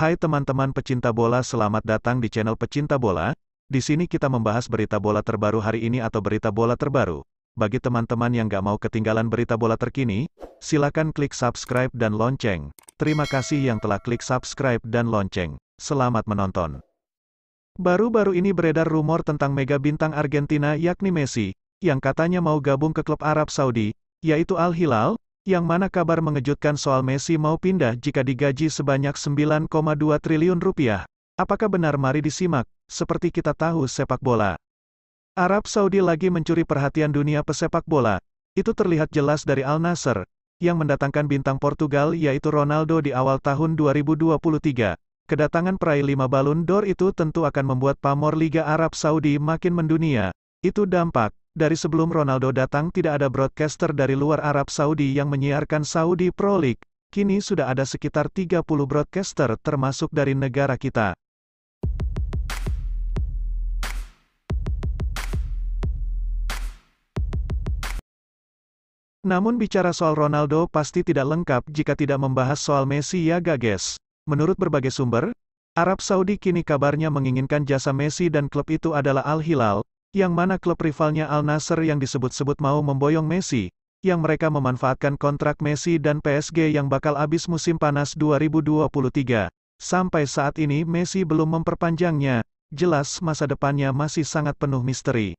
Hai teman-teman pecinta bola, selamat datang di channel Pecinta Bola. Di sini kita membahas berita bola terbaru hari ini atau berita bola terbaru. Bagi teman-teman yang gak mau ketinggalan berita bola terkini, silakan klik subscribe dan lonceng. Terima kasih yang telah klik subscribe dan lonceng. Selamat menonton. Baru-baru ini beredar rumor tentang mega bintang Argentina yakni Messi, yang katanya mau gabung ke klub Arab Saudi, yaitu Al Hilal, yang mana kabar mengejutkan soal Messi mau pindah jika digaji sebanyak 9,2 triliun rupiah. Apakah benar mari disimak, seperti kita tahu sepak bola. Arab Saudi lagi mencuri perhatian dunia pesepak bola. Itu terlihat jelas dari Al Nasser, yang mendatangkan bintang Portugal yaitu Ronaldo di awal tahun 2023. Kedatangan peraih lima balon d'Or itu tentu akan membuat pamor Liga Arab Saudi makin mendunia. Itu dampak, dari sebelum Ronaldo datang tidak ada broadcaster dari luar Arab Saudi yang menyiarkan Saudi Pro League, kini sudah ada sekitar 30 broadcaster termasuk dari negara kita. Namun bicara soal Ronaldo pasti tidak lengkap jika tidak membahas soal Messi ya gages. Menurut berbagai sumber, Arab Saudi kini kabarnya menginginkan jasa Messi dan klub itu adalah Al-Hilal, yang mana klub rivalnya Al Nasser yang disebut-sebut mau memboyong Messi, yang mereka memanfaatkan kontrak Messi dan PSG yang bakal habis musim panas 2023. Sampai saat ini Messi belum memperpanjangnya, jelas masa depannya masih sangat penuh misteri.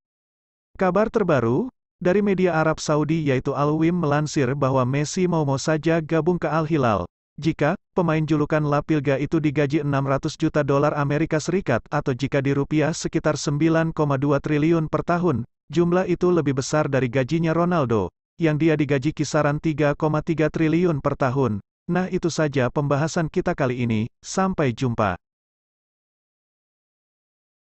Kabar terbaru, dari media Arab Saudi yaitu Al-Wim melansir bahwa Messi mau-mau saja gabung ke Al-Hilal. Jika, pemain julukan Lapilga itu digaji 600 juta dolar Amerika Serikat atau jika di rupiah sekitar 9,2 triliun per tahun, jumlah itu lebih besar dari gajinya Ronaldo, yang dia digaji kisaran 3,3 triliun per tahun. Nah itu saja pembahasan kita kali ini, sampai jumpa.